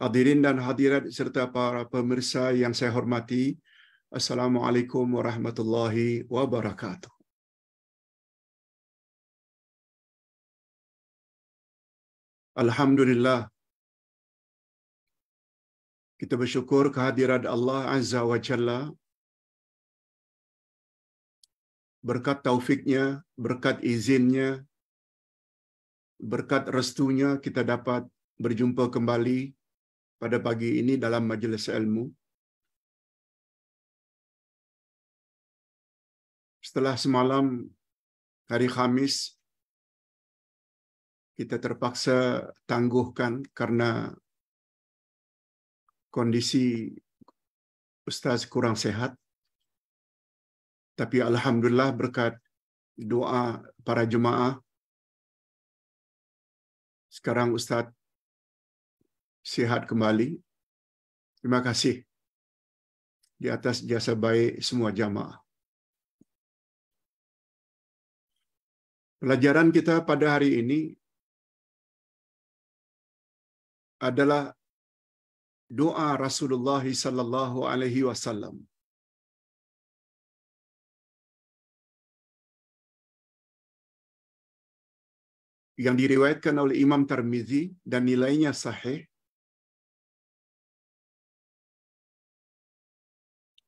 Hadirin dan hadirat serta para pemirsa yang saya hormati, Assalamualaikum warahmatullahi wabarakatuh. Alhamdulillah. Kita bersyukur kehadiran Allah Azza wa Jalla. Berkat taufiknya, berkat izinnya, berkat restunya kita dapat berjumpa kembali pada pagi ini dalam majelis ilmu. Setelah semalam hari Kamis kita terpaksa tangguhkan karena kondisi Ustaz kurang sehat. Tapi Alhamdulillah berkat doa para jemaah, sekarang Ustaz sehat kembali. Terima kasih di atas jasa baik semua jamaah. Pelajaran kita pada hari ini adalah doa Rasulullah sallallahu alaihi wasallam. yang diriwayatkan oleh Imam Tirmizi dan nilainya sahih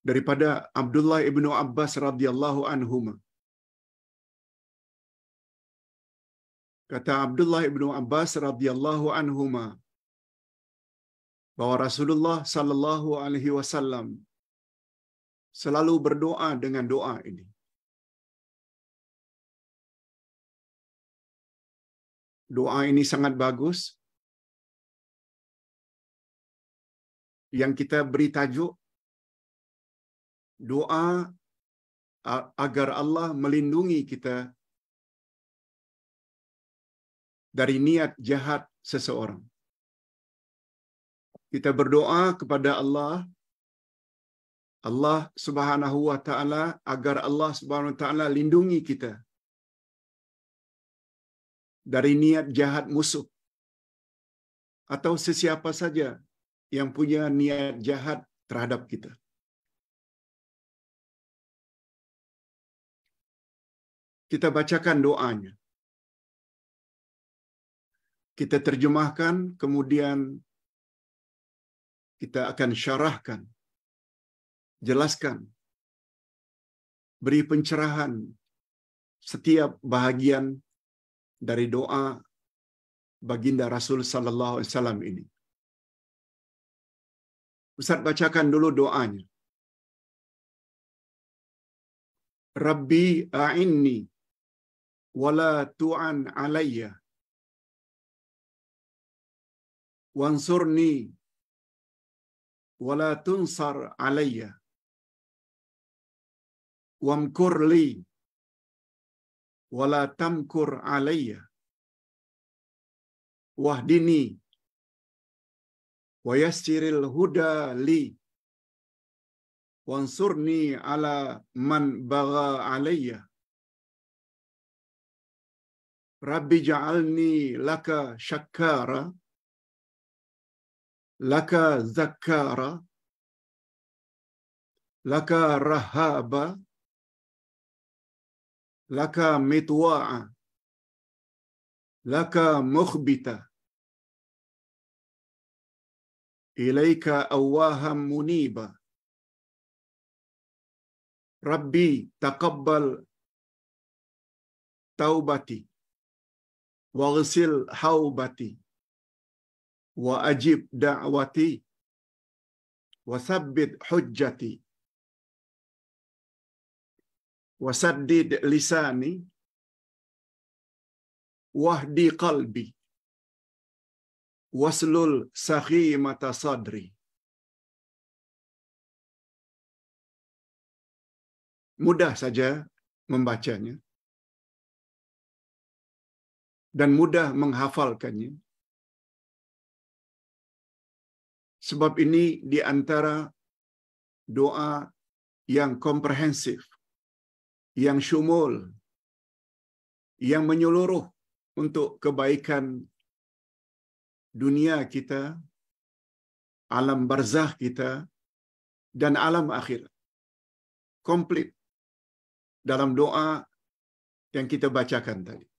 daripada Abdullah ibnu Abbas radhiyallahu anhu. Kata Abdullah ibnu Abbas radhiyallahu anhu bahwa Rasulullah sallallahu alaihi wasallam selalu berdoa dengan doa ini. Doa ini sangat bagus. Yang kita beri tajuk doa agar Allah melindungi kita dari niat jahat seseorang. Kita berdoa kepada Allah Allah Subhanahu wa taala agar Allah Subhanahu wa taala lindungi kita dari niat jahat musuh atau sesiapa saja yang punya niat jahat terhadap kita. Kita bacakan doanya. Kita terjemahkan, kemudian kita akan syarahkan, jelaskan, beri pencerahan setiap bahagian dari doa baginda Rasul sallallahu alaihi wasallam ini. Ustaz bacakan dulu doanya. Rabbi a'inni wala tu'an alayya wansurni wala tunsar alayya wamkur li wala tamkur alayya wahdini wa yassiril huda li wansurni ala man bagha alayya ربي جعلني لك شكارا لك زكارا لك رهابا لك مطواعا لك مخبتا إليك أواها منيبا ربي تقبل توبتي Warisil haubati. Wa ajib da'wati. sabbit hujjati. Wasaddid lisani. Wahdi qalbi. Waslul sakhimata sadri. Mudah saja membacanya dan mudah menghafalkannya. Sebab ini di antara doa yang komprehensif, yang syumul, yang menyeluruh untuk kebaikan dunia kita, alam barzah kita, dan alam akhir, Komplit dalam doa yang kita bacakan tadi.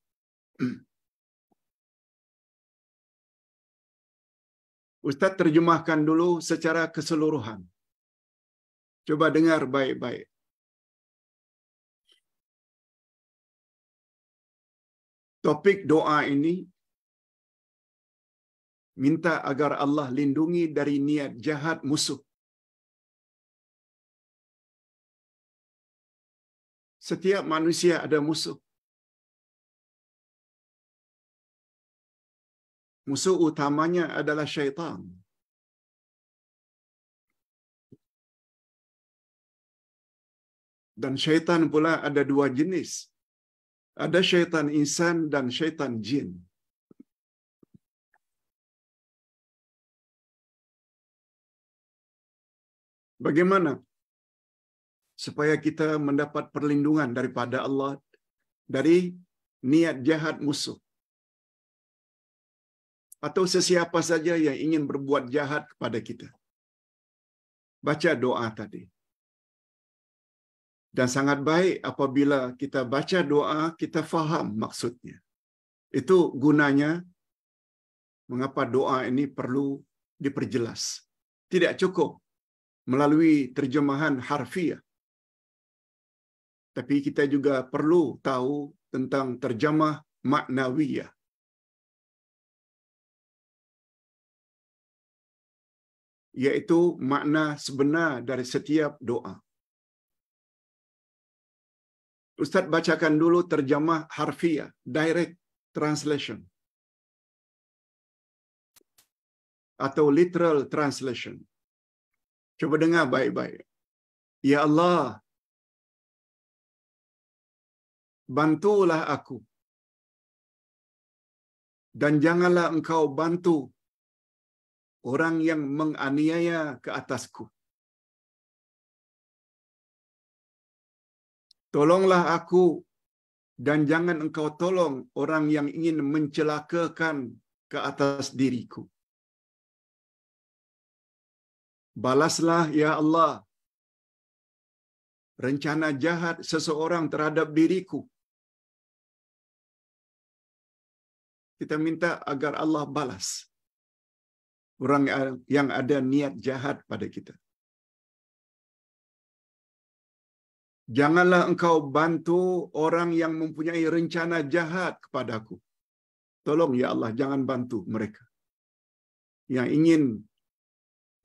Ustaz terjemahkan dulu secara keseluruhan. Coba dengar baik-baik. Topik doa ini minta agar Allah lindungi dari niat jahat musuh. Setiap manusia ada musuh. Musuh utamanya adalah syaitan. Dan syaitan pula ada dua jenis. Ada syaitan insan dan syaitan jin. Bagaimana supaya kita mendapat perlindungan daripada Allah dari niat jahat musuh? atau sesiapa saja yang ingin berbuat jahat kepada kita. Baca doa tadi. Dan sangat baik apabila kita baca doa, kita faham maksudnya. Itu gunanya mengapa doa ini perlu diperjelas. Tidak cukup melalui terjemahan harfiah. Tapi kita juga perlu tahu tentang terjemah maknawiyah iaitu makna sebenar dari setiap doa. Ustaz bacakan dulu terjemah harfiah, direct translation. Atau literal translation. Cuba dengar baik-baik. Ya Allah, bantulah aku. Dan janganlah engkau bantu orang yang menganiaya ke atasku. Tolonglah aku dan jangan engkau tolong orang yang ingin mencelakakan ke atas diriku. Balaslah ya Allah rencana jahat seseorang terhadap diriku. Kita minta agar Allah balas orang yang ada niat jahat pada kita. Janganlah engkau bantu orang yang mempunyai rencana jahat kepadaku. Tolong ya Allah, jangan bantu mereka yang ingin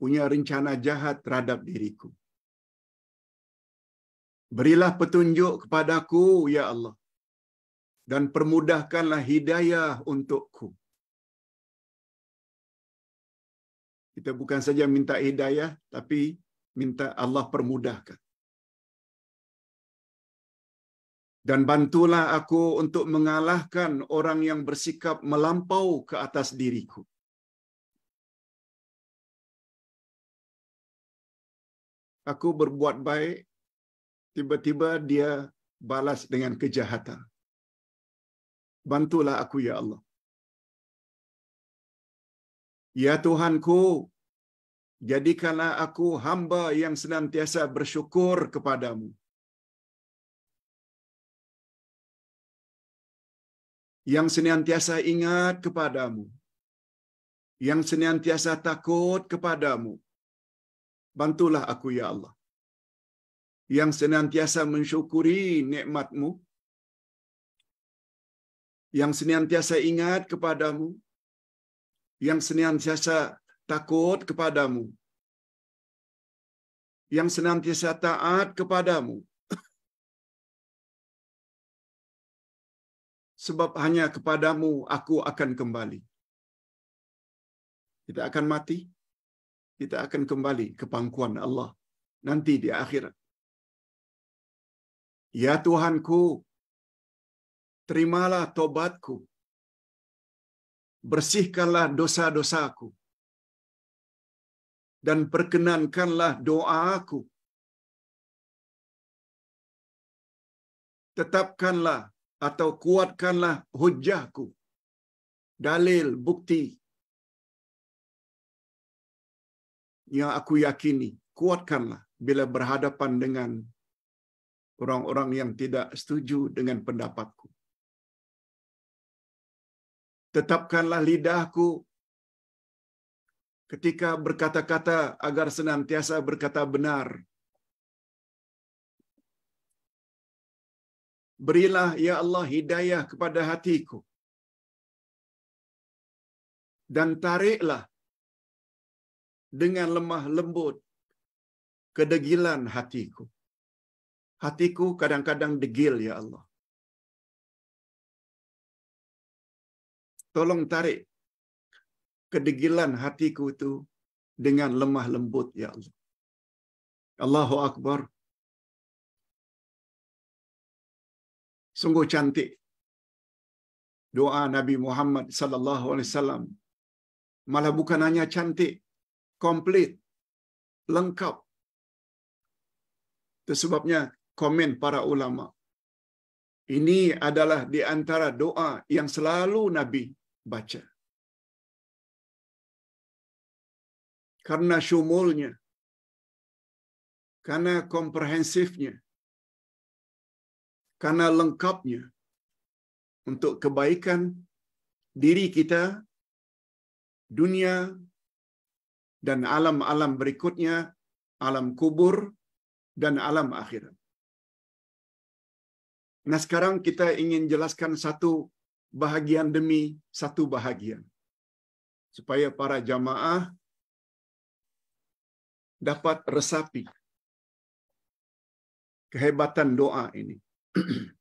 punya rencana jahat terhadap diriku. Berilah petunjuk kepadaku, ya Allah, dan permudahkanlah hidayah untukku. kita bukan saja minta hidayah tapi minta Allah permudahkan dan bantulah aku untuk mengalahkan orang yang bersikap melampau ke atas diriku aku berbuat baik tiba-tiba dia balas dengan kejahatan bantulah aku ya Allah Ya Tuhanku, jadikanlah aku hamba yang senantiasa bersyukur kepadamu. Yang senantiasa ingat kepadamu. Yang senantiasa takut kepadamu. Bantulah aku ya Allah. Yang senantiasa mensyukuri nikmatmu. Yang senantiasa ingat kepadamu yang senantiasa takut kepadamu, yang senantiasa taat kepadamu. Sebab hanya kepadamu aku akan kembali. Kita akan mati, kita akan kembali ke pangkuan Allah nanti di akhirat. Ya Tuhanku, terimalah tobatku bersihkanlah dosa-dosaku dan perkenankanlah doaku. Tetapkanlah atau kuatkanlah hujahku, dalil, bukti yang aku yakini. Kuatkanlah bila berhadapan dengan orang-orang yang tidak setuju dengan pendapatku. Tetapkanlah lidahku ketika berkata-kata agar senantiasa berkata benar. Berilah ya Allah hidayah kepada hatiku. Dan tariklah dengan lemah lembut kedegilan hatiku. Hatiku kadang-kadang degil ya Allah. Tolong tarik kedegilan hatiku itu dengan lemah lembut ya Allah. Allahu Akbar. Sungguh cantik doa Nabi Muhammad sallallahu alaihi wasallam. Malah bukan hanya cantik, komplit, lengkap. Itu sebabnya komen para ulama. Ini adalah di antara doa yang selalu Nabi baca. Karena syumulnya, karena komprehensifnya, karena lengkapnya untuk kebaikan diri kita, dunia, dan alam-alam berikutnya, alam kubur, dan alam akhirat. Nah sekarang kita ingin jelaskan satu bahagian demi satu bahagian. Supaya para jamaah dapat resapi kehebatan doa ini.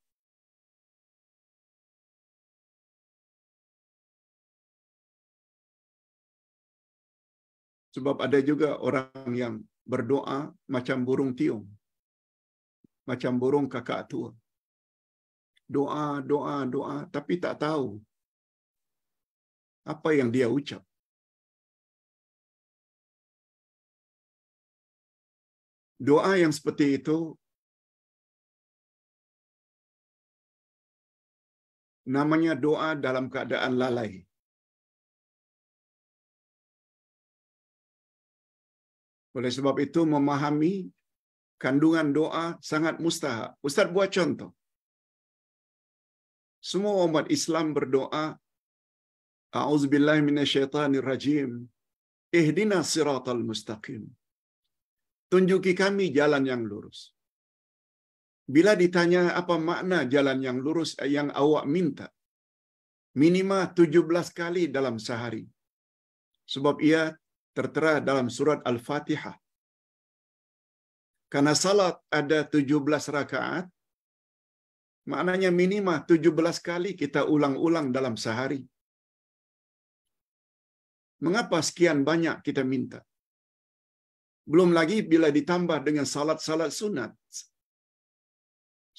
Sebab ada juga orang yang berdoa macam burung tiung. Macam burung kakak tua doa, doa, doa, tapi tak tahu apa yang dia ucap. Doa yang seperti itu namanya doa dalam keadaan lalai. Oleh sebab itu memahami kandungan doa sangat mustahak. Ustaz buat contoh. Semua umat Islam berdoa, A'udzubillahi minasyaitonirrajim. Ihdina siratal mustaqim. Tunjuki kami jalan yang lurus. Bila ditanya apa makna jalan yang lurus eh, yang awak minta, minimal 17 kali dalam sehari. Sebab ia tertera dalam surat Al-Fatihah. Karena salat ada 17 rakaat, Maknanya minimal 17 kali kita ulang-ulang dalam sehari. Mengapa sekian banyak kita minta? Belum lagi bila ditambah dengan salat-salat sunat.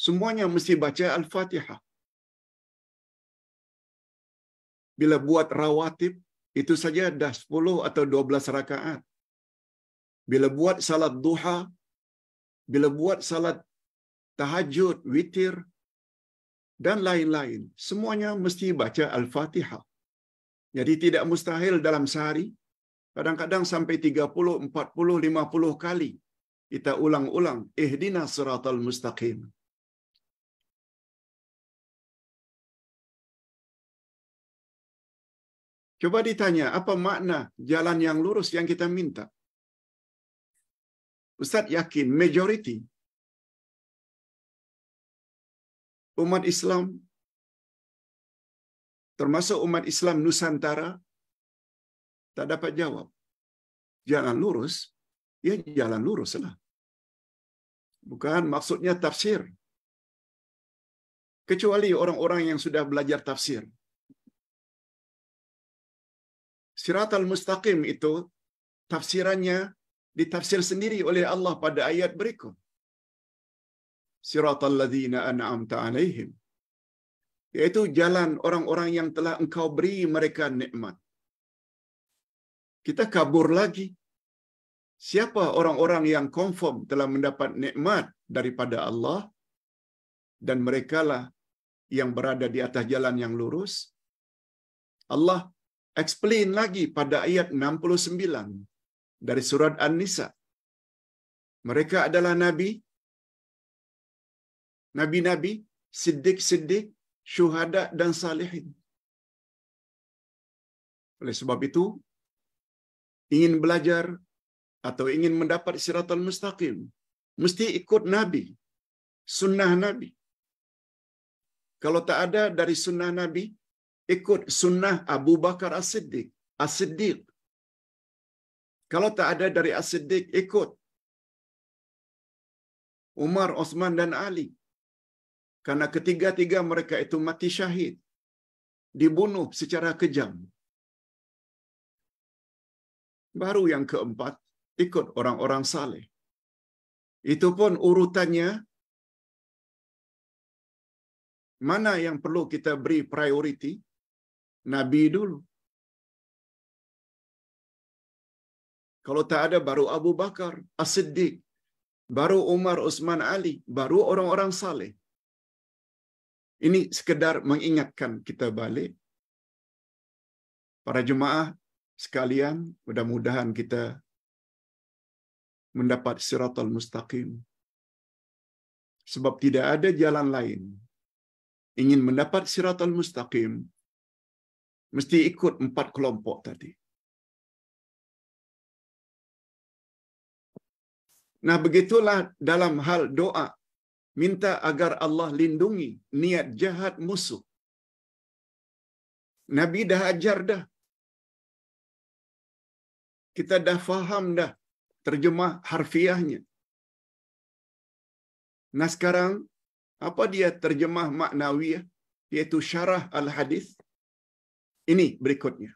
Semuanya mesti baca Al-Fatihah. Bila buat rawatib, itu saja dah 10 atau 12 rakaat. Bila buat salat duha, bila buat salat tahajud, witir, dan lain-lain. Semuanya mesti baca Al-Fatihah. Jadi tidak mustahil dalam sehari, kadang-kadang sampai 30, 40, 50 kali kita ulang-ulang ihdina siratal mustaqim. Coba ditanya, apa makna jalan yang lurus yang kita minta? Ustaz yakin majority umat Islam, termasuk umat Islam Nusantara, tak dapat jawab. Jalan lurus, ya jalan luruslah. Bukan maksudnya tafsir. Kecuali orang-orang yang sudah belajar tafsir. Sirat al-mustaqim itu tafsirannya ditafsir sendiri oleh Allah pada ayat berikut siratal ladzina an'amta alaihim yaitu jalan orang-orang yang telah engkau beri mereka nikmat kita kabur lagi siapa orang-orang yang confirm telah mendapat nikmat daripada Allah dan merekalah yang berada di atas jalan yang lurus Allah explain lagi pada ayat 69 dari surat An-Nisa mereka adalah nabi nabi-nabi, siddiq-siddiq, syuhada dan salihin. Oleh sebab itu, ingin belajar atau ingin mendapat siratul mustaqim, mesti ikut Nabi, sunnah Nabi. Kalau tak ada dari sunnah Nabi, ikut sunnah Abu Bakar As-Siddiq. As-Siddiq. Kalau tak ada dari As-Siddiq, ikut Umar, Osman dan Ali. Karena ketiga-tiga mereka itu mati syahid. Dibunuh secara kejam. Baru yang keempat, ikut orang-orang saleh. Itu pun urutannya mana yang perlu kita beri prioriti? Nabi dulu. Kalau tak ada baru Abu Bakar, As-Siddiq, baru Umar, usman Ali, baru orang-orang saleh. Ini sekedar mengingatkan kita balik. Para jemaah sekalian, mudah-mudahan kita mendapat siratul mustaqim. Sebab tidak ada jalan lain. Ingin mendapat siratul mustaqim, mesti ikut empat kelompok tadi. Nah, begitulah dalam hal doa minta agar Allah lindungi niat jahat musuh. Nabi dah ajar dah. Kita dah faham dah terjemah harfiahnya. Nah sekarang apa dia terjemah maknawiah? yaitu syarah al-hadis. Ini berikutnya.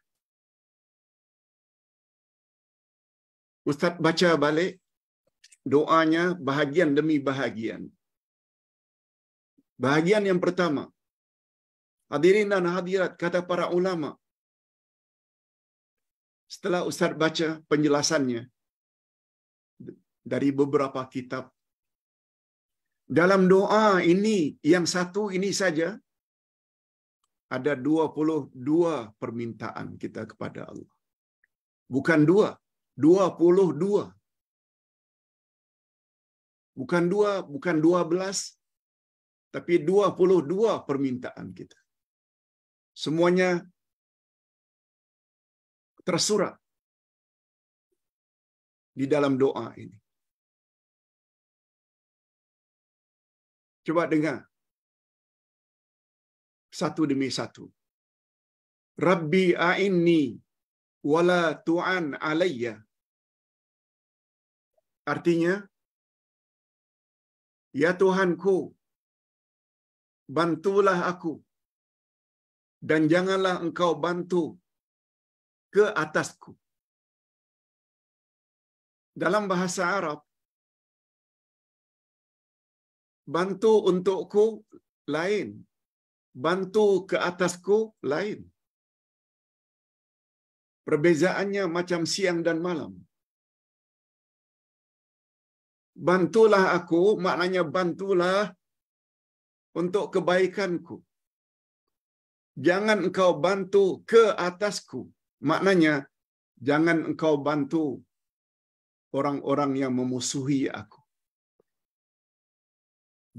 Ustaz baca balik doanya bahagian demi bahagian bagian yang pertama. Hadirin dan hadirat, kata para ulama. Setelah Ustaz baca penjelasannya dari beberapa kitab. Dalam doa ini, yang satu ini saja, ada 22 permintaan kita kepada Allah. Bukan dua, 22. Bukan dua, bukan dua belas tapi 22 permintaan kita. Semuanya tersurat di dalam doa ini. Coba dengar. Satu demi satu. Rabbi a'inni wala tu'an alayya. Artinya, Ya Tuhanku, bantulah aku dan janganlah engkau bantu ke atasku. Dalam bahasa Arab, bantu untukku lain, bantu ke atasku lain. Perbezaannya macam siang dan malam. Bantulah aku, maknanya bantulah untuk kebaikanku. Jangan engkau bantu ke atasku. Maknanya, jangan engkau bantu orang-orang yang memusuhi aku.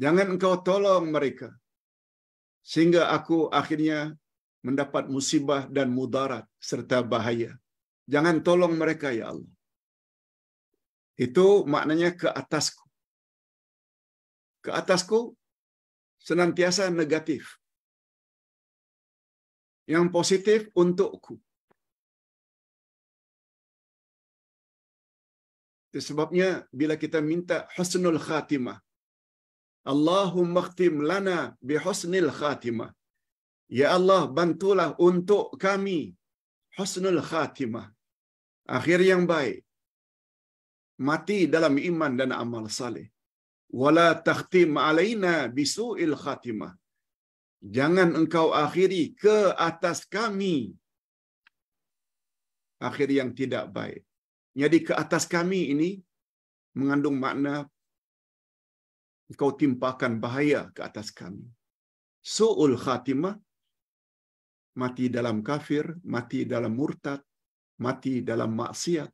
Jangan engkau tolong mereka. Sehingga aku akhirnya mendapat musibah dan mudarat serta bahaya. Jangan tolong mereka ya Allah. Itu maknanya ke atasku. Ke atasku senantiasa negatif. Yang positif untukku. Itu sebabnya bila kita minta husnul khatimah. Allahumma khtim lana bihusnil khatimah. Ya Allah bantulah untuk kami husnul khatimah. Akhir yang baik. Mati dalam iman dan amal saleh wala takhtim alaina bisuil khatimah. Jangan engkau akhiri ke atas kami akhir yang tidak baik. Jadi ke atas kami ini mengandung makna engkau timpakan bahaya ke atas kami. Su'ul khatimah mati dalam kafir, mati dalam murtad, mati dalam maksiat,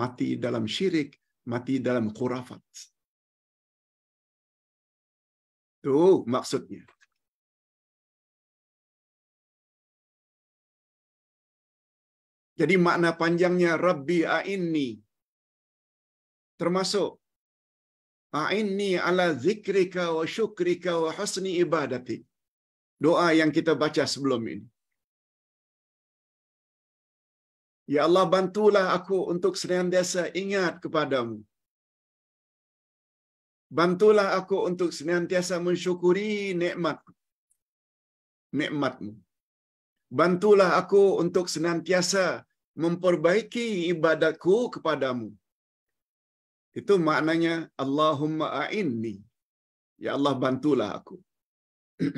mati dalam syirik, mati dalam khurafat. Itu maksudnya. Jadi makna panjangnya Rabbi a'inni termasuk a'inni ala zikrika wa syukrika wa husni ibadati. Doa yang kita baca sebelum ini. Ya Allah bantulah aku untuk senantiasa ingat kepadamu Bantulah aku untuk senantiasa mensyukuri nikmat nikmatmu. Bantulah aku untuk senantiasa memperbaiki ibadatku kepadamu. Itu maknanya Allahumma a'inni. Ya Allah bantulah aku.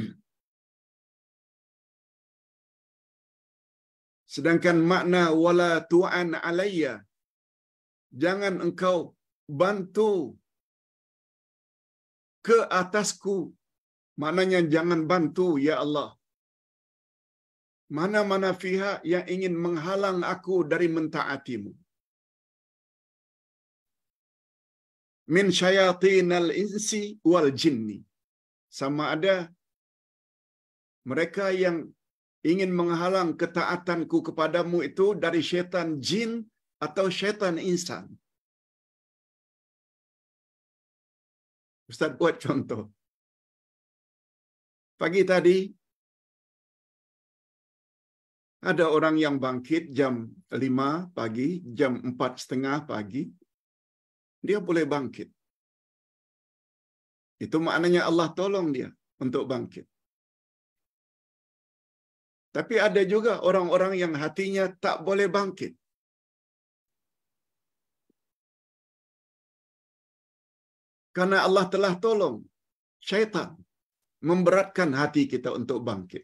Sedangkan makna wala tu'an alayya. Jangan engkau bantu ke atasku. mananya jangan bantu ya Allah. Mana-mana pihak yang ingin menghalang aku dari mentaatimu. Min syayatinal insi wal jinni. Sama ada mereka yang ingin menghalang ketaatanku kepadamu itu dari syaitan jin atau syaitan insan. Ustaz buat contoh. Pagi tadi ada orang yang bangkit jam 5 pagi, jam 4 setengah pagi. Dia boleh bangkit. Itu maknanya Allah tolong dia untuk bangkit. Tapi ada juga orang-orang yang hatinya tak boleh bangkit. Karena Allah telah tolong syaitan memberatkan hati kita untuk bangkit.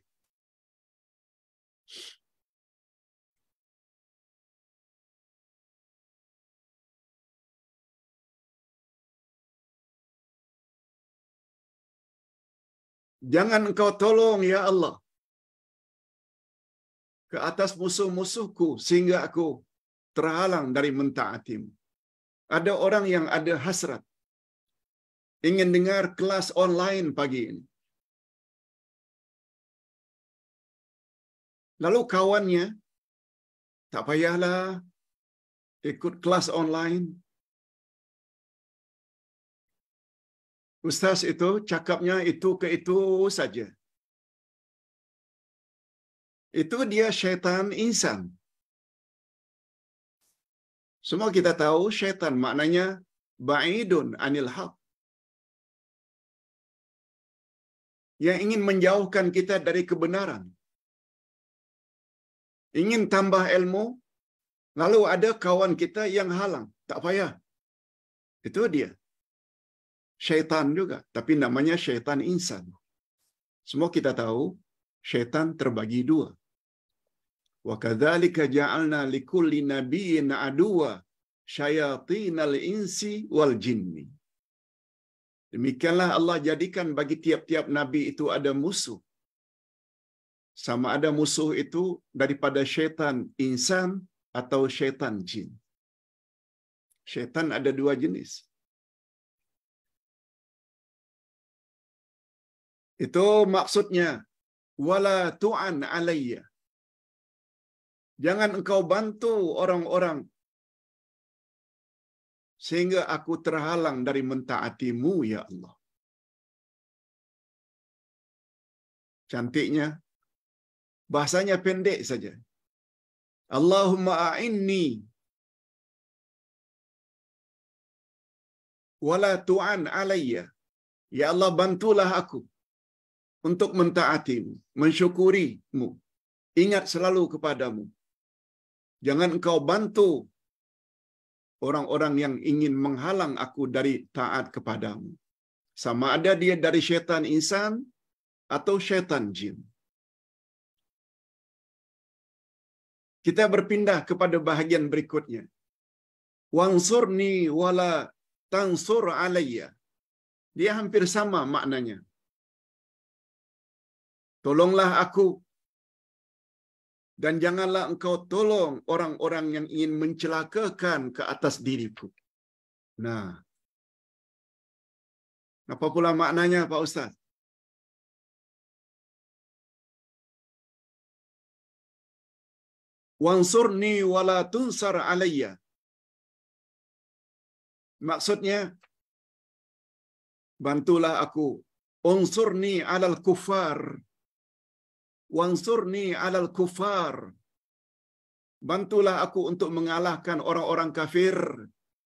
Jangan engkau tolong, Ya Allah, ke atas musuh-musuhku sehingga aku terhalang dari mentaatimu. Ada orang yang ada hasrat ingin dengar kelas online pagi ini. Lalu kawannya, tak payahlah ikut kelas online. Ustaz itu cakapnya itu ke itu saja. Itu dia syaitan insan. Semua kita tahu syaitan maknanya ba'idun anil haq. yang ingin menjauhkan kita dari kebenaran. Ingin tambah ilmu, lalu ada kawan kita yang halang. Tak payah. Itu dia. Syaitan juga, tapi namanya syaitan insan. Semua kita tahu, syaitan terbagi dua. Wa جَعَلْنَا لِكُلِّ likulli nabiyyin شَيَاطِينَ الْإِنْسِ وَالْجِنِّ Demikianlah Allah jadikan bagi tiap-tiap nabi itu ada musuh. Sama ada musuh itu daripada syaitan insan atau syaitan jin. Syaitan ada dua jenis. Itu maksudnya wala tu'an alayya. Jangan engkau bantu orang-orang sehingga aku terhalang dari mentaatimu ya Allah. Cantiknya bahasanya pendek saja. Allahumma a'inni wala tu'an alayya. Ya Allah bantulah aku untuk mentaatimu, mensyukurimu. Ingat selalu kepadamu. Jangan engkau bantu orang-orang yang ingin menghalang aku dari taat kepadamu. Sama ada dia dari syaitan insan atau syaitan jin. Kita berpindah kepada bahagian berikutnya. Wangsurni wala tangsur alayya. Dia hampir sama maknanya. Tolonglah aku dan janganlah engkau tolong orang-orang yang ingin mencelakakan ke atas diriku. Nah, apa pula maknanya Pak Ustaz? Wansurni wala tunsar alayya. Maksudnya, bantulah aku. Unsurni alal kufar Wansurni alal kufar. Bantulah aku untuk mengalahkan orang-orang kafir.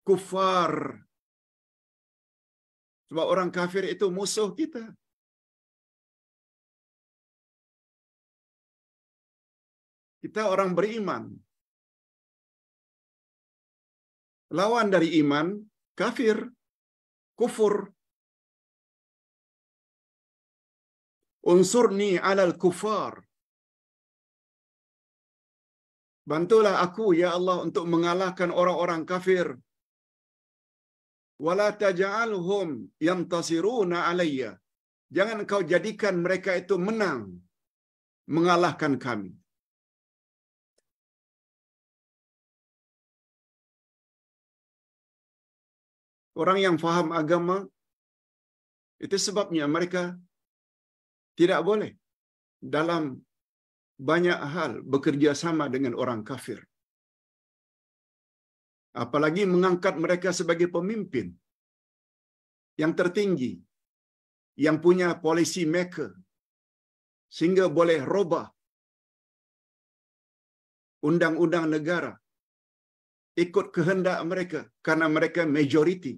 Kufar. Sebab orang kafir itu musuh kita. Kita orang beriman. Lawan dari iman, kafir, kufur. Unsurni alal kufar. Bantulah aku ya Allah untuk mengalahkan orang-orang kafir. Wala taj'alhum yamtasiruna alayya. Jangan kau jadikan mereka itu menang mengalahkan kami. Orang yang faham agama itu sebabnya mereka Tidak boleh dalam banyak hal bekerjasama dengan orang kafir. Apalagi mengangkat mereka sebagai pemimpin yang tertinggi, yang punya polisi mereka, sehingga boleh roba undang-undang negara ikut kehendak mereka karena mereka majoriti.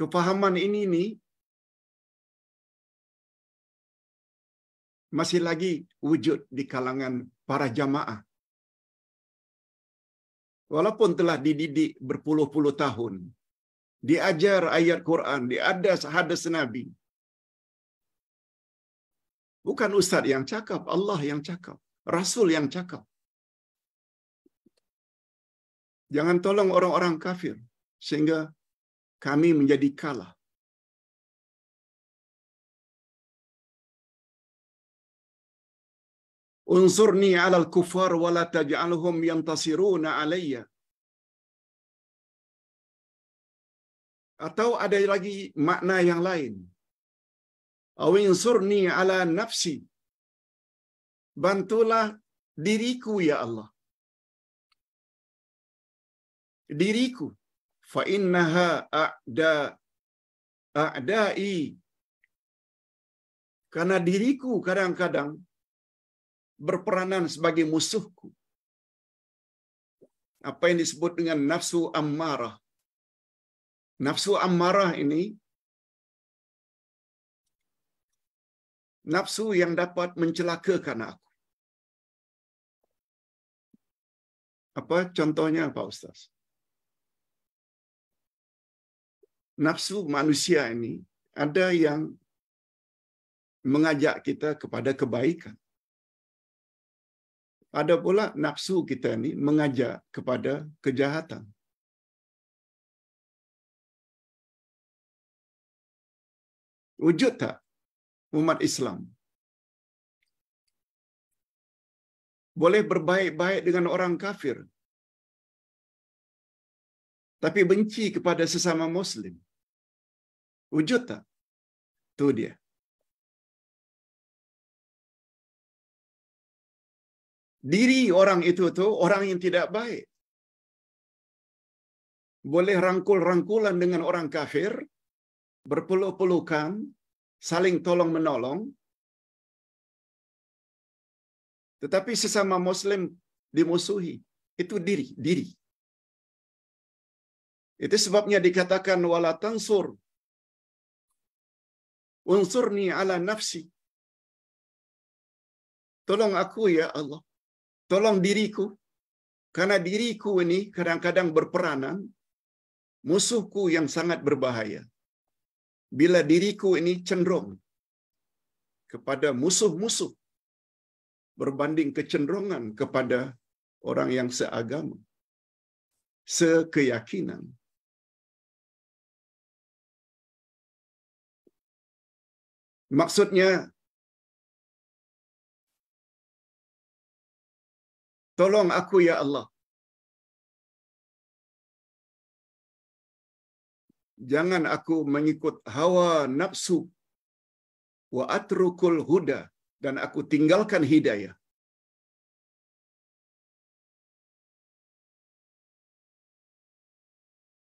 Kepahaman ini nih masih lagi wujud di kalangan para jamaah. Walaupun telah dididik berpuluh-puluh tahun, diajar ayat Quran, diadas hadis Nabi. Bukan ustaz yang cakap, Allah yang cakap, Rasul yang cakap. Jangan tolong orang-orang kafir sehingga kami menjadi kalah. Unsurni al kufar wa la taj'alhum yantasiruna alayya. Atau ada lagi makna yang lain. Awin surni' ala nafsi. Bantulah diriku ya Allah. Diriku. Fa innaha a'da a'dai. Karena diriku kadang-kadang berperanan sebagai musuhku. Apa yang disebut dengan nafsu amarah. Nafsu amarah ini nafsu yang dapat mencelakakan aku. Apa contohnya Pak Ustaz? Nafsu manusia ini ada yang mengajak kita kepada kebaikan. Ada pula nafsu kita ini mengajak kepada kejahatan. Wujud tak umat Islam? Boleh berbaik-baik dengan orang kafir. Tapi benci kepada sesama muslim. Wujud tak? Itu dia. diri orang itu tuh orang yang tidak baik. Boleh rangkul-rangkulan dengan orang kafir, berpeluk-pelukan, saling tolong-menolong. Tetapi sesama muslim dimusuhi. Itu diri, diri. Itu sebabnya dikatakan wala tansur unsurni ala nafsi. Tolong aku ya Allah. tolong diriku. Karena diriku ini kadang-kadang berperanan musuhku yang sangat berbahaya. Bila diriku ini cenderung kepada musuh-musuh berbanding kecenderungan kepada orang yang seagama, sekeyakinan. Maksudnya Tolong aku ya Allah. Jangan aku mengikut hawa nafsu wa atrukul huda dan aku tinggalkan hidayah.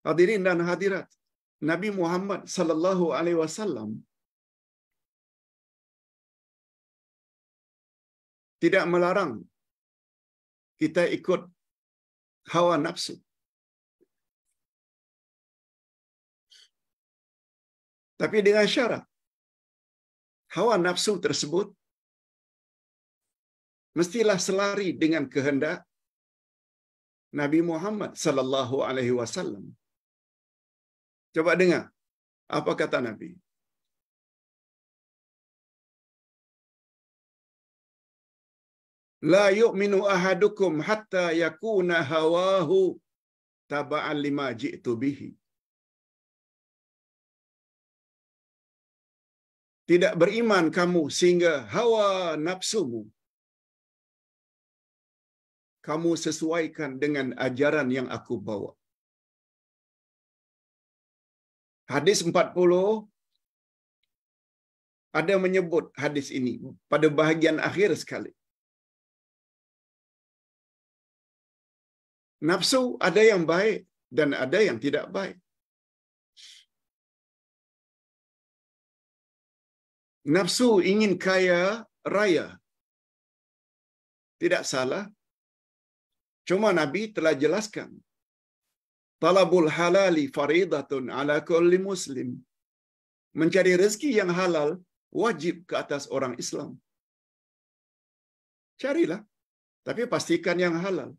Hadirin dan hadirat, Nabi Muhammad sallallahu alaihi wasallam tidak melarang kita ikut hawa nafsu. Tapi dengan syarat hawa nafsu tersebut mestilah selari dengan kehendak Nabi Muhammad sallallahu alaihi wasallam. Coba dengar apa kata Nabi. La yu'minu ahadukum hatta yakuna hawahu taba'an lima ji'tu bihi. Tidak beriman kamu sehingga hawa nafsumu kamu sesuaikan dengan ajaran yang aku bawa. Hadis 40 ada menyebut hadis ini pada bahagian akhir sekali. Nafsu ada yang baik dan ada yang tidak baik. Nafsu ingin kaya raya. Tidak salah. Cuma Nabi telah jelaskan. Talabul halali faridatun ala kulli muslim. Mencari rezeki yang halal wajib ke atas orang Islam. Carilah. Tapi pastikan yang halal.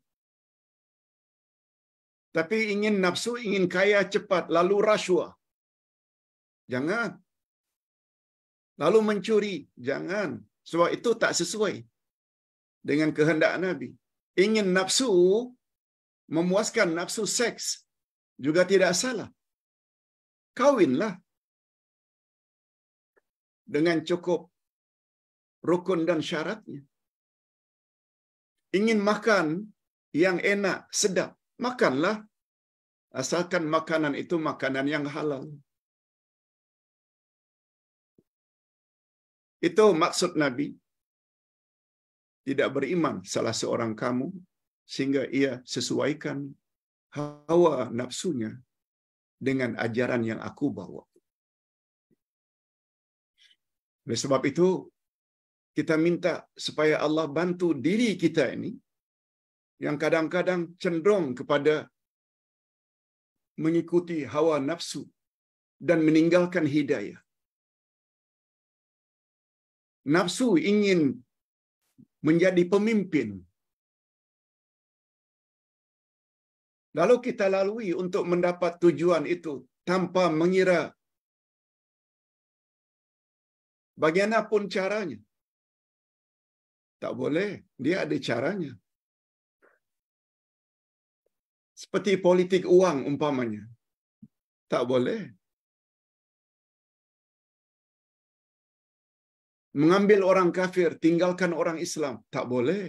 Tapi ingin nafsu, ingin kaya cepat, lalu rasuah. Jangan. Lalu mencuri, jangan. Sebab itu tak sesuai dengan kehendak Nabi. Ingin nafsu, memuaskan nafsu seks juga tidak salah. Kawinlah dengan cukup rukun dan syaratnya. Ingin makan yang enak, sedap makanlah. Asalkan makanan itu makanan yang halal. Itu maksud Nabi. Tidak beriman salah seorang kamu sehingga ia sesuaikan hawa nafsunya dengan ajaran yang aku bawa. Oleh sebab itu, kita minta supaya Allah bantu diri kita ini yang kadang-kadang cenderung kepada mengikuti hawa nafsu dan meninggalkan hidayah. Nafsu ingin menjadi pemimpin. Lalu kita lalui untuk mendapat tujuan itu tanpa mengira bagaimanapun caranya. Tak boleh, dia ada caranya. seperti politik uang umpamanya. Tak boleh. Mengambil orang kafir, tinggalkan orang Islam, tak boleh.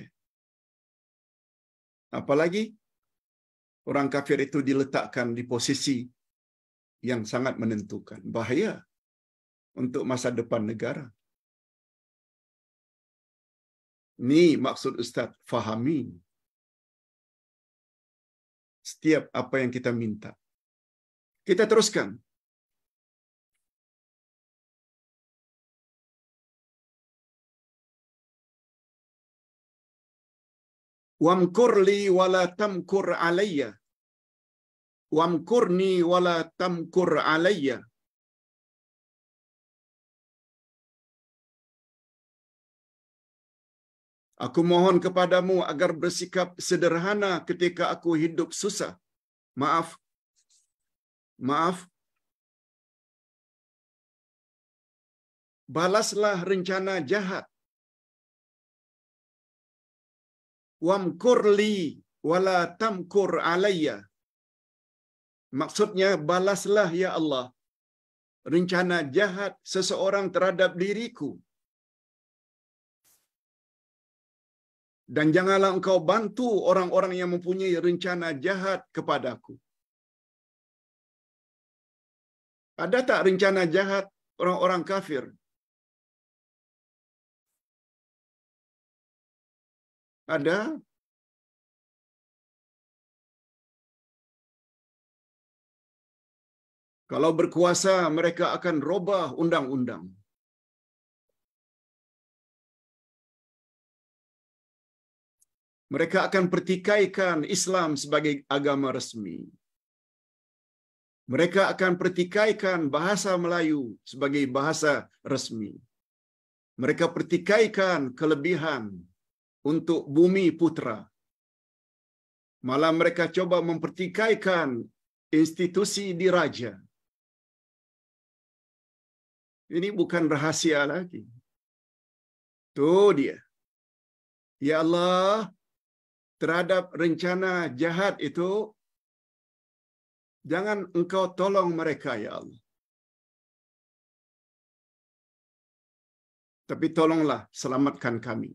Apalagi orang kafir itu diletakkan di posisi yang sangat menentukan, bahaya untuk masa depan negara. Ni maksud Ustaz, fahami. setiap apa yang kita minta. Kita teruskan. Wamkurli wala tamkur alayya. Wamkurni wala tamkur alayya. Aku mohon kepadamu agar bersikap sederhana ketika aku hidup susah. Maaf. Maaf. Balaslah rencana jahat. Wamkurli wala tamkur alayya. Maksudnya balaslah ya Allah rencana jahat seseorang terhadap diriku Dan janganlah engkau bantu orang-orang yang mempunyai rencana jahat kepadaku. Ada tak rencana jahat orang-orang kafir? Ada. Kalau berkuasa, mereka akan robah undang-undang. Mereka akan pertikaikan Islam sebagai agama resmi. Mereka akan pertikaikan bahasa Melayu sebagai bahasa resmi. Mereka pertikaikan kelebihan untuk bumi putra. Malah mereka coba mempertikaikan institusi diraja. Ini bukan rahasia lagi. Tuh dia. Ya Allah, terhadap rencana jahat itu, jangan engkau tolong mereka, ya Allah. Tapi tolonglah selamatkan kami.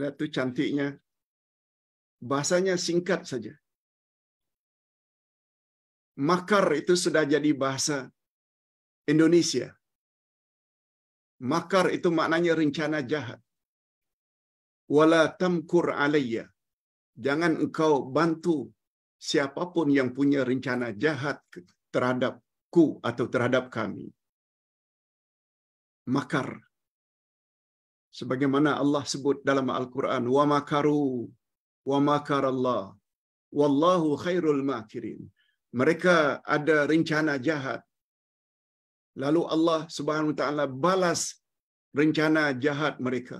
Lihat tuh cantiknya. Bahasanya singkat saja. Makar itu sudah jadi bahasa Indonesia. Makar itu maknanya rencana jahat. wala tamkur alayya jangan engkau bantu siapapun yang punya rencana jahat terhadapku atau terhadap kami makar sebagaimana Allah sebut dalam Al-Qur'an wa makaru wa makar Allah wallahu khairul makirin mereka ada rencana jahat lalu Allah Subhanahu wa taala balas rencana jahat mereka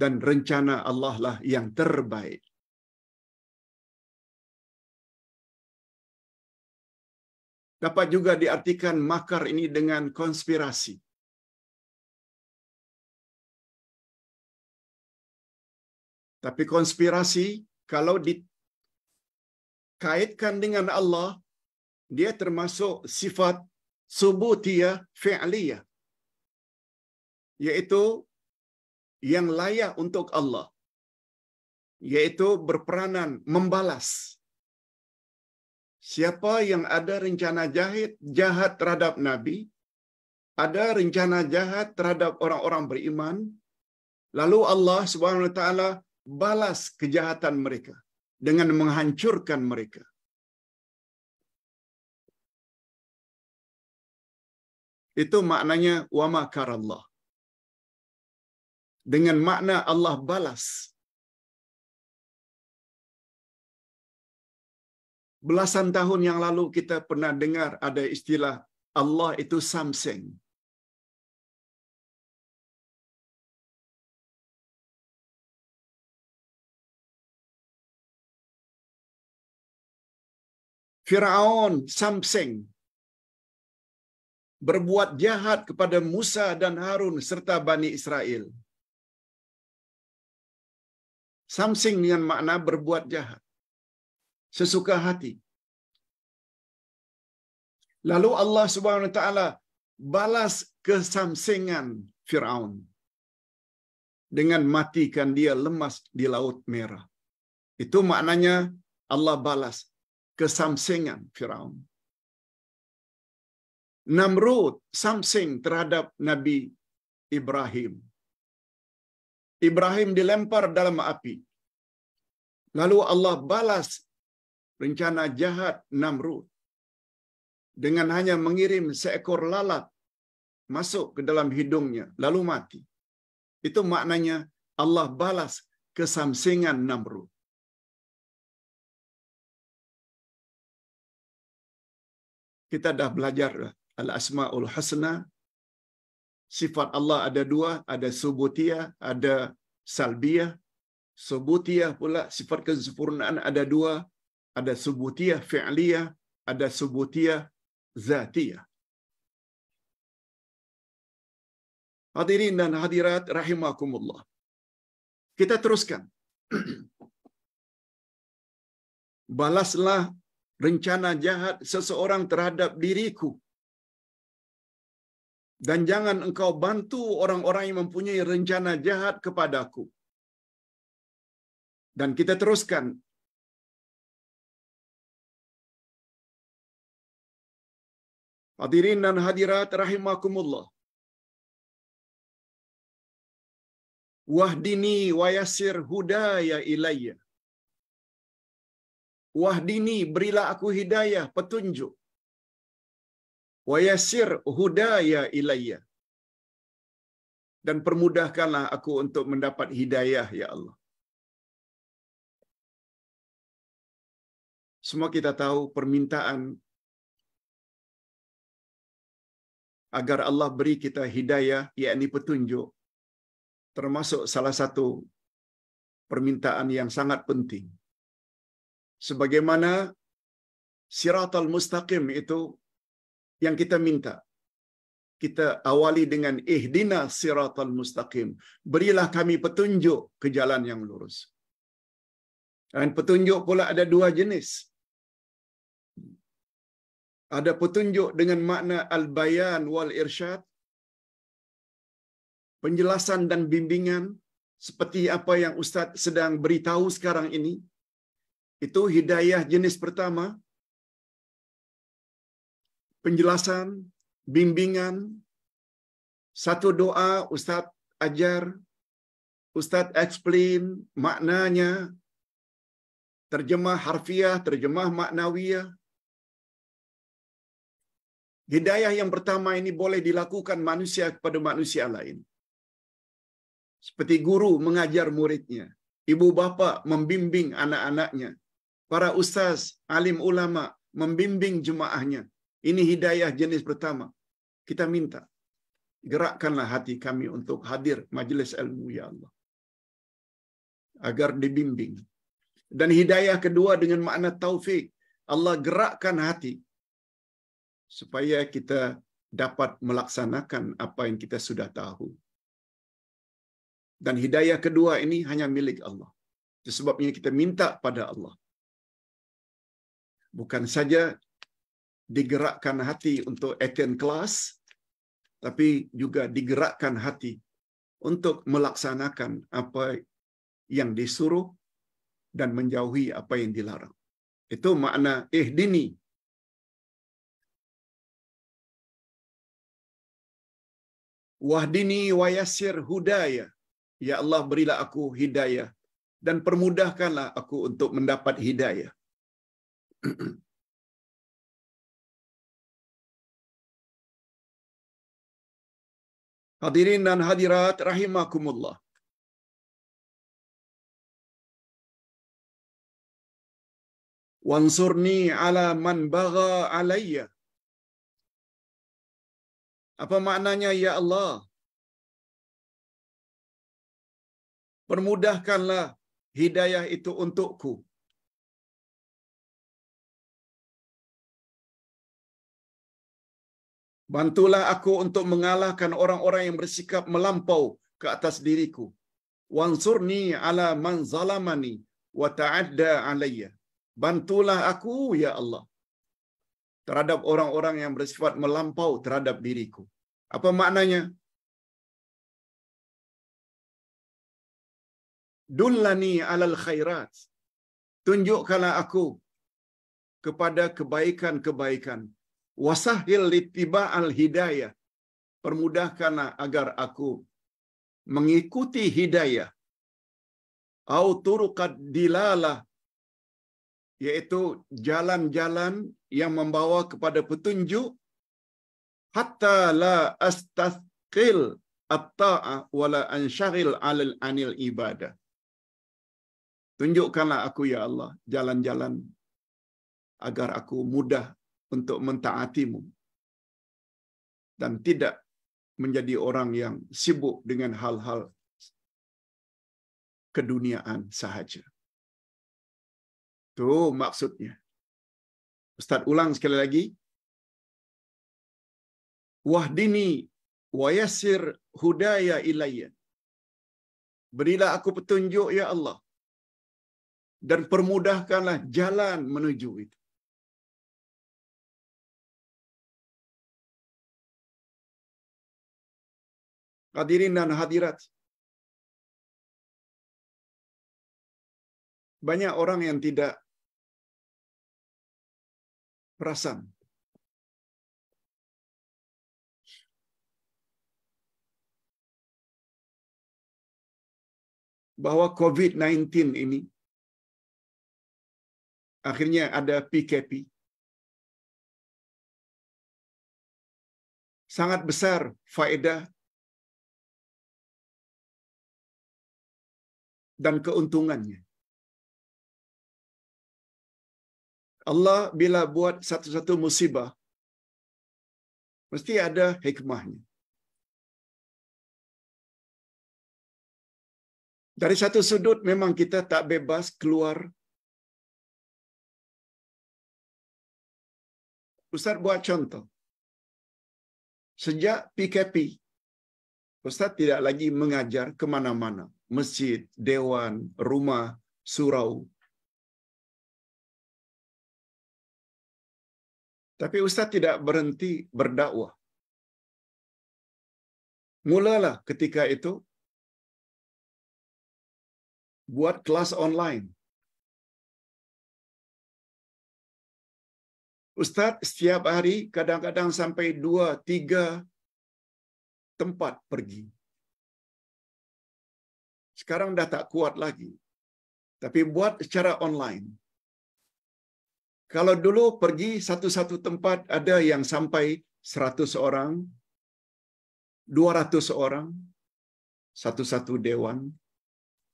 dan rencana Allah lah yang terbaik. Dapat juga diartikan makar ini dengan konspirasi. Tapi konspirasi kalau dikaitkan dengan Allah, dia termasuk sifat subutiyah fi'liyah. Yaitu yang layak untuk Allah, yaitu berperanan membalas. Siapa yang ada rencana jahit, jahat terhadap Nabi, ada rencana jahat terhadap orang-orang beriman, lalu Allah Subhanahu wa taala balas kejahatan mereka dengan menghancurkan mereka. Itu maknanya wa Allah dengan makna Allah balas. Belasan tahun yang lalu kita pernah dengar ada istilah Allah itu Samseng. Firaun Samseng berbuat jahat kepada Musa dan Harun serta Bani Israel. Samsing dengan makna berbuat jahat. Sesuka hati. Lalu Allah Subhanahu wa taala balas kesamsingan Firaun dengan matikan dia lemas di laut merah. Itu maknanya Allah balas kesamsingan Firaun. Namrud samsing terhadap Nabi Ibrahim. Ibrahim dilempar dalam api. Lalu Allah balas rencana jahat Namrud dengan hanya mengirim seekor lalat masuk ke dalam hidungnya lalu mati. Itu maknanya Allah balas kesamsingan Namrud. Kita dah belajar Al-Asmaul Husna Sifat Allah ada dua, ada subutiyah, ada salbiyah. Subutiyah pula sifat kesempurnaan ada dua, ada subutiyah fi'liyah, ada subutiyah zatiyah. Hadirin dan hadirat rahimakumullah. Kita teruskan. Balaslah rencana jahat seseorang terhadap diriku dan jangan engkau bantu orang-orang yang mempunyai rencana jahat kepadaku. Dan kita teruskan. Hadirin dan hadirat rahimakumullah. Wahdini wayasir hudaya ilayya. Wahdini berilah aku hidayah, petunjuk. Wa hudaya ilayya. Dan permudahkanlah aku untuk mendapat hidayah, ya Allah. Semua kita tahu permintaan agar Allah beri kita hidayah, yakni petunjuk, termasuk salah satu permintaan yang sangat penting. Sebagaimana siratal mustaqim itu yang kita minta. Kita awali dengan ihdina siratal mustaqim. Berilah kami petunjuk ke jalan yang lurus. Dan petunjuk pula ada dua jenis. Ada petunjuk dengan makna al-bayan wal-irsyad. Penjelasan dan bimbingan seperti apa yang Ustaz sedang beritahu sekarang ini. Itu hidayah jenis pertama. penjelasan, bimbingan, satu doa Ustadz ajar, Ustadz explain maknanya, terjemah harfiah, terjemah maknawiah. Hidayah yang pertama ini boleh dilakukan manusia kepada manusia lain. Seperti guru mengajar muridnya, ibu bapa membimbing anak-anaknya, para ustaz, alim ulama membimbing jemaahnya, ini hidayah jenis pertama. Kita minta. Gerakkanlah hati kami untuk hadir majelis ilmu, ya Allah. Agar dibimbing. Dan hidayah kedua dengan makna taufik. Allah gerakkan hati. Supaya kita dapat melaksanakan apa yang kita sudah tahu. Dan hidayah kedua ini hanya milik Allah. Sebab sebabnya kita minta pada Allah. Bukan saja digerakkan hati untuk attend kelas, tapi juga digerakkan hati untuk melaksanakan apa yang disuruh dan menjauhi apa yang dilarang. Itu makna ihdini. Wahdini wayasir hudaya. Ya Allah berilah aku hidayah dan permudahkanlah aku untuk mendapat hidayah. Hadirin dan hadirat rahimakumullah. Wansurni ala man baga alayya. Apa maknanya ya Allah? Permudahkanlah hidayah itu untukku. Bantulah aku untuk mengalahkan orang-orang yang bersikap melampau ke atas diriku. Wansurni ala man zalamani wa ta'adda alayya. Bantulah aku, Ya Allah. Terhadap orang-orang yang bersifat melampau terhadap diriku. Apa maknanya? Dullani alal khairat. Tunjukkanlah aku kepada kebaikan-kebaikan. wasahil litiba al hidayah. permudahkanlah agar aku mengikuti hidayah. Au turuqad dilalah yaitu jalan-jalan yang membawa kepada petunjuk hatta la astaqil at-ta'a wala ansharil alil anil ibadah. Tunjukkanlah aku ya Allah jalan-jalan agar aku mudah untuk mentaatimu dan tidak menjadi orang yang sibuk dengan hal-hal keduniaan sahaja. Itu maksudnya. Ustaz ulang sekali lagi. Wahdini wayasir hudaya ilayya. Berilah aku petunjuk ya Allah. Dan permudahkanlah jalan menuju itu. Hadirin dan hadirat. Banyak orang yang tidak perasan. Bahwa COVID-19 ini akhirnya ada PKP. Sangat besar faedah dan keuntungannya. Allah bila buat satu-satu musibah, mesti ada hikmahnya. Dari satu sudut memang kita tak bebas keluar. Ustaz buat contoh. Sejak PKP, Ustaz tidak lagi mengajar kemana mana masjid, dewan, rumah, surau. Tapi Ustaz tidak berhenti berdakwah. Mulalah ketika itu buat kelas online. Ustaz setiap hari kadang-kadang sampai dua, tiga tempat pergi. Sekarang dah tak kuat lagi. Tapi buat secara online. Kalau dulu pergi satu-satu tempat ada yang sampai 100 orang, 200 orang, satu-satu dewan,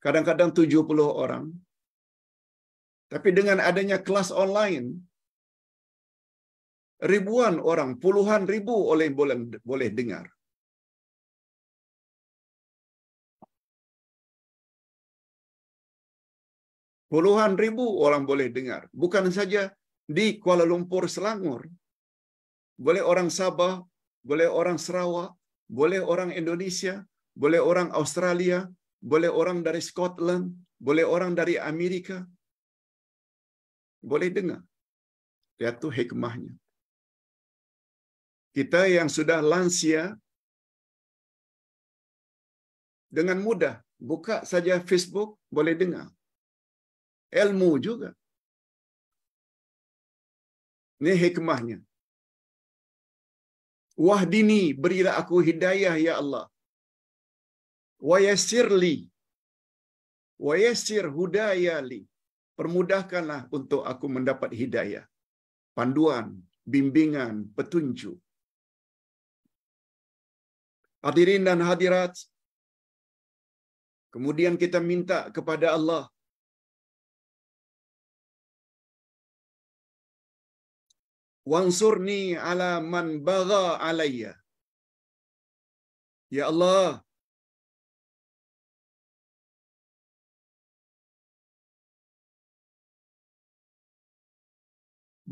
kadang-kadang 70 orang. Tapi dengan adanya kelas online, ribuan orang, puluhan ribu oleh boleh boleh dengar. Puluhan ribu orang boleh dengar. Bukan saja di Kuala Lumpur, Selangor. Boleh orang Sabah, boleh orang Sarawak, boleh orang Indonesia, boleh orang Australia, boleh orang dari Scotland, boleh orang dari Amerika. Boleh dengar. Lihat tuh hikmahnya. Kita yang sudah lansia, dengan mudah buka saja Facebook boleh dengar ilmu juga. Ini hikmahnya. Wahdini, berilah aku hidayah ya Allah. Wayasirli. Wayasir hudayali. Permudahkanlah untuk aku mendapat hidayah. Panduan, bimbingan, petunjuk. Hadirin dan hadirat, Kemudian kita minta kepada Allah Wansurni ala man bagha alayya. Ya Allah,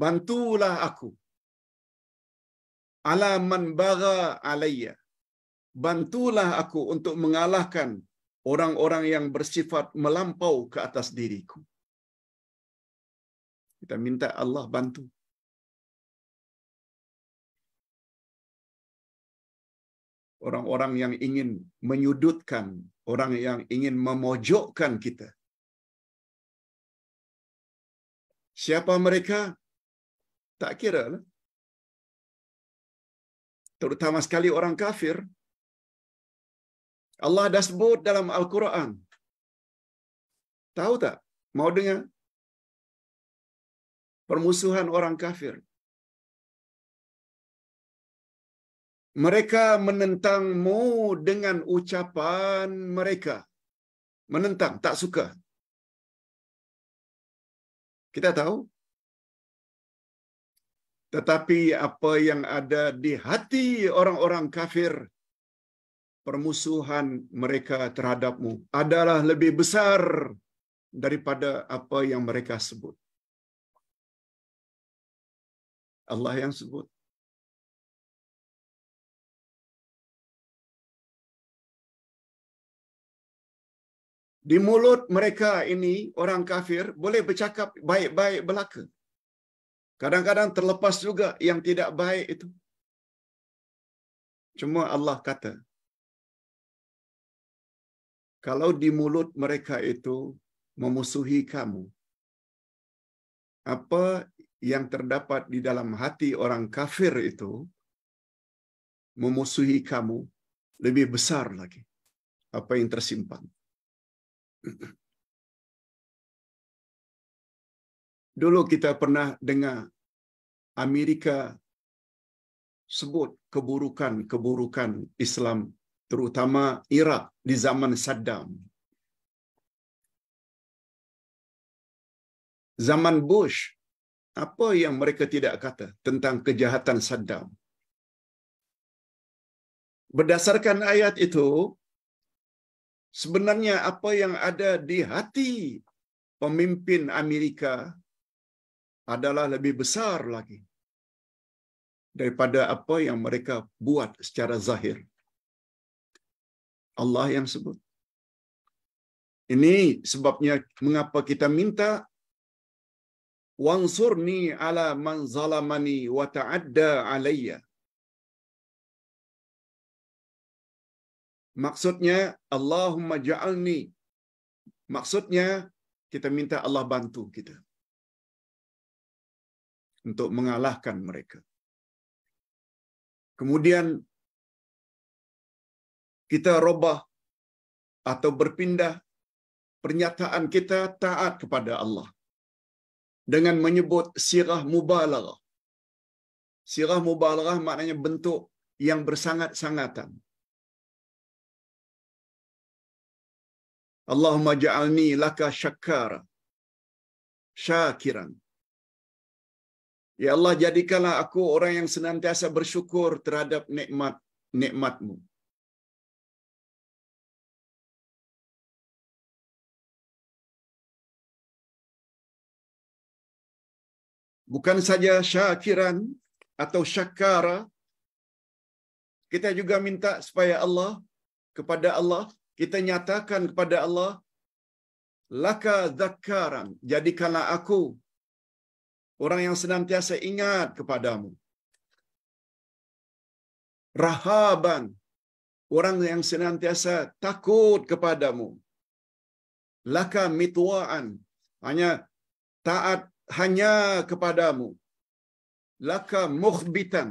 bantulah aku ala man bagha alayya bantulah aku untuk mengalahkan orang-orang yang bersifat melampau ke atas diriku kita minta Allah bantu orang-orang yang ingin menyudutkan, orang yang ingin memojokkan kita. Siapa mereka? Tak kira Terutama sekali orang kafir. Allah dah sebut dalam Al-Quran. Tahu tak? Mau dengar? Permusuhan orang kafir. Mereka menentangmu dengan ucapan mereka. Menentang, tak suka. Kita tahu. Tetapi apa yang ada di hati orang-orang kafir, permusuhan mereka terhadapmu adalah lebih besar daripada apa yang mereka sebut. Allah yang sebut. di mulut mereka ini orang kafir boleh bercakap baik-baik belaka. Kadang-kadang terlepas juga yang tidak baik itu. Cuma Allah kata, kalau di mulut mereka itu memusuhi kamu, apa yang terdapat di dalam hati orang kafir itu memusuhi kamu lebih besar lagi apa yang tersimpan. Dulu kita pernah dengar Amerika sebut keburukan-keburukan Islam, terutama Irak di zaman Saddam. Zaman Bush, apa yang mereka tidak kata tentang kejahatan Saddam? Berdasarkan ayat itu, Sebenarnya apa yang ada di hati pemimpin Amerika adalah lebih besar lagi daripada apa yang mereka buat secara zahir. Allah yang sebut. Ini sebabnya mengapa kita minta wansurni ala man zalamani wa ta'adda alayya Maksudnya Allahumma ja'alni. Maksudnya kita minta Allah bantu kita untuk mengalahkan mereka. Kemudian kita robah atau berpindah pernyataan kita taat kepada Allah dengan menyebut sirah mubalaghah. Sirah mubalaghah maknanya bentuk yang bersangat-sangatan, Allahumma ja'alni laka syakara. Syakiran. Ya Allah, jadikanlah aku orang yang senantiasa bersyukur terhadap nikmat-nikmatmu. Bukan saja syakiran atau syakara, kita juga minta supaya Allah, kepada Allah, kita nyatakan kepada Allah laka zakaran jadikanlah aku orang yang senantiasa ingat kepadamu rahaban orang yang senantiasa takut kepadamu laka mitwaan hanya taat hanya kepadamu laka mukhbitan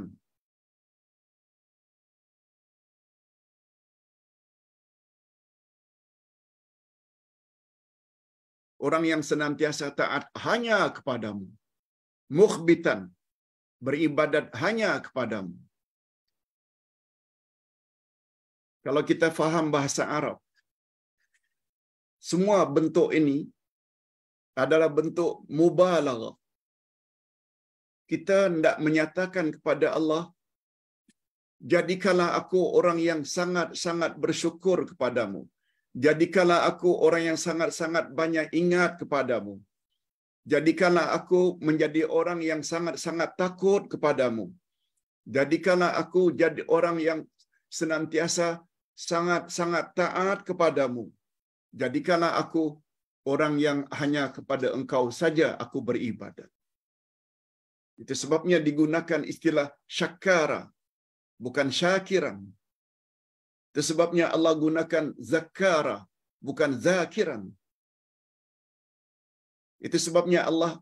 Orang yang senantiasa taat hanya kepadamu. Mukhbitan, beribadat hanya kepadamu. Kalau kita faham bahasa Arab, semua bentuk ini adalah bentuk mubalaghah. Kita tidak menyatakan kepada Allah, jadikanlah aku orang yang sangat-sangat bersyukur kepadamu. Jadikanlah aku orang yang sangat-sangat banyak ingat kepadamu. Jadikanlah aku menjadi orang yang sangat-sangat takut kepadamu. Jadikanlah aku jadi orang yang senantiasa sangat-sangat taat kepadamu. Jadikanlah aku orang yang hanya kepada engkau saja aku beribadat. Itu sebabnya digunakan istilah syakara, bukan syakiran. Tersebabnya Allah gunakan zakara, bukan zakiran. Itu sebabnya Allah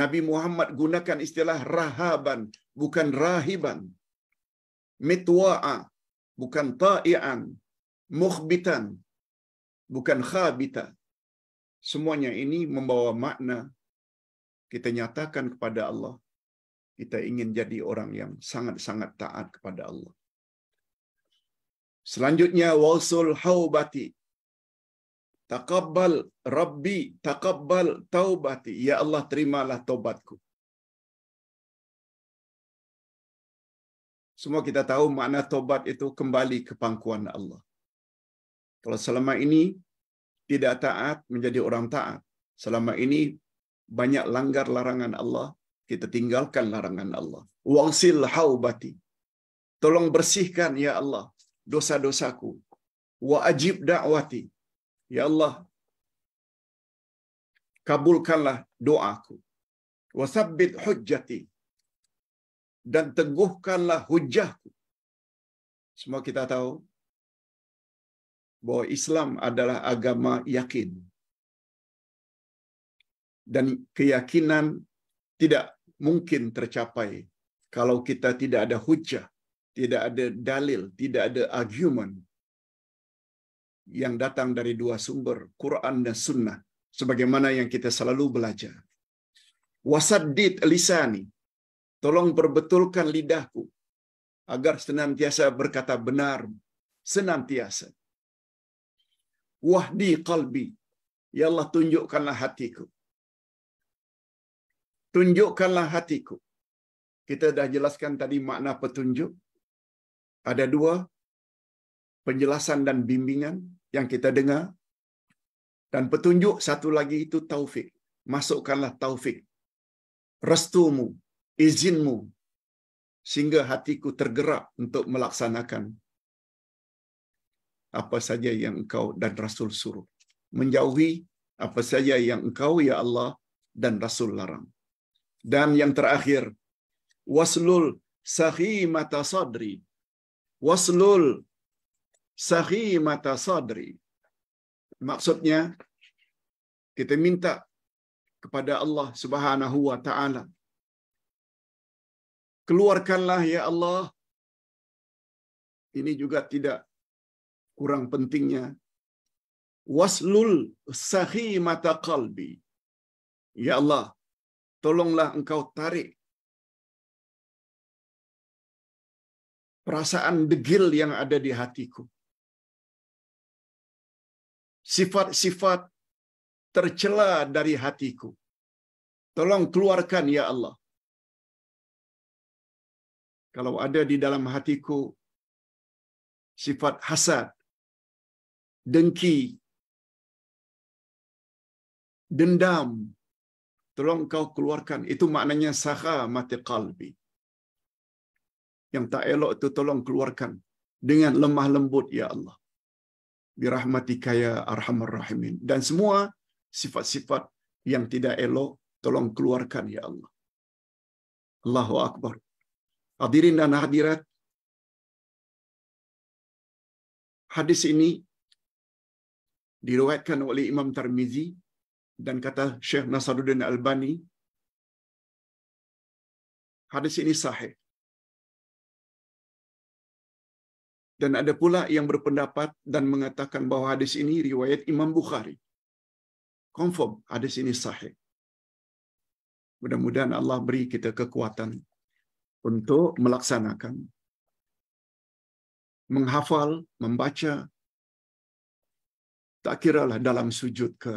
Nabi Muhammad gunakan istilah rahaban, bukan rahiban. Mitwa'a, bukan ta'i'an. Mukhbitan, bukan khabita. Semuanya ini membawa makna kita nyatakan kepada Allah kita ingin jadi orang yang sangat-sangat taat kepada Allah. Selanjutnya wasul haubati. Taqabbal Rabbi, taqabbal taubati. Ya Allah, terimalah taubatku. Semua kita tahu makna taubat itu kembali ke pangkuan Allah. Kalau selama ini tidak taat menjadi orang taat. Selama ini banyak langgar larangan Allah, kita tinggalkan larangan Allah. Wasil haubati. Tolong bersihkan ya Allah dosa-dosaku. Wa ajib da'wati. Ya Allah, kabulkanlah doaku. Wa sabbit hujjati. Dan teguhkanlah hujahku. Semua kita tahu bahwa Islam adalah agama yakin. Dan keyakinan tidak mungkin tercapai kalau kita tidak ada hujah tidak ada dalil, tidak ada argumen yang datang dari dua sumber, Quran dan Sunnah, sebagaimana yang kita selalu belajar. Wasaddid lisani, tolong perbetulkan lidahku, agar senantiasa berkata benar, senantiasa. Wahdi qalbi, ya Allah tunjukkanlah hatiku. Tunjukkanlah hatiku. Kita sudah jelaskan tadi makna petunjuk. ada dua penjelasan dan bimbingan yang kita dengar. Dan petunjuk satu lagi itu taufik. Masukkanlah taufik. Restumu, izinmu, sehingga hatiku tergerak untuk melaksanakan apa saja yang engkau dan Rasul suruh. Menjauhi apa saja yang engkau, ya Allah, dan Rasul larang. Dan yang terakhir, waslul sahih mata sadri, waslul Sahi mata sadri. Maksudnya kita minta kepada Allah Subhanahu wa taala keluarkanlah ya Allah ini juga tidak kurang pentingnya waslul Sahi mata qalbi ya Allah tolonglah engkau tarik perasaan degil yang ada di hatiku. Sifat-sifat tercela dari hatiku. Tolong keluarkan ya Allah. Kalau ada di dalam hatiku sifat hasad, dengki, dendam, tolong kau keluarkan. Itu maknanya saha mati qalbi. yang tak elok itu tolong keluarkan dengan lemah lembut ya Allah. Birahmatika ya arhamar rahimin dan semua sifat-sifat yang tidak elok tolong keluarkan ya Allah. Allahu akbar. Hadirin dan hadirat Hadis ini diriwayatkan oleh Imam Tirmizi dan kata Syekh Nasruddin Albani hadis ini sahih Dan ada pula yang berpendapat dan mengatakan bahwa hadis ini riwayat Imam Bukhari. Confirm, hadis ini sahih. Mudah-mudahan Allah beri kita kekuatan untuk melaksanakan. Menghafal, membaca, tak kiralah dalam sujud ke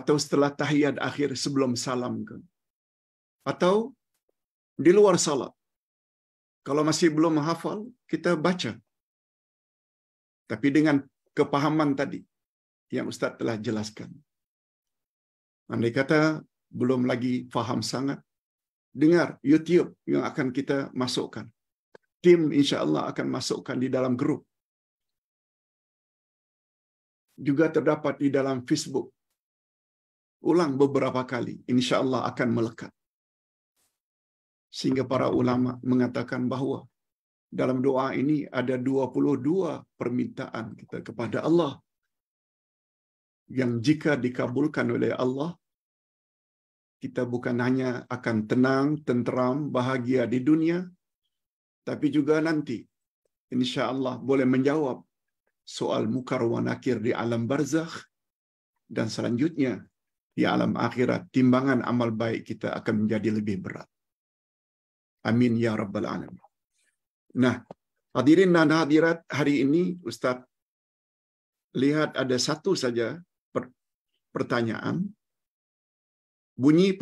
atau setelah tahiyat akhir sebelum salam ke atau di luar salat Kalau masih belum menghafal, kita baca. Tapi dengan kepahaman tadi yang Ustaz telah jelaskan. Andai kata belum lagi faham sangat, dengar YouTube yang akan kita masukkan. Tim insya Allah akan masukkan di dalam grup. Juga terdapat di dalam Facebook. Ulang beberapa kali, insya Allah akan melekat. Sehingga para ulama mengatakan bahwa dalam doa ini ada 22 permintaan kita kepada Allah yang jika dikabulkan oleh Allah kita bukan hanya akan tenang, tenteram, bahagia di dunia tapi juga nanti insya Allah boleh menjawab soal mukar wa nakir di alam barzakh dan selanjutnya di alam akhirat timbangan amal baik kita akan menjadi lebih berat. Amin ya rabbal alamin. Nah, hadirin dan hadirat hari ini Ustadz lihat ada satu saja pertanyaan bunyi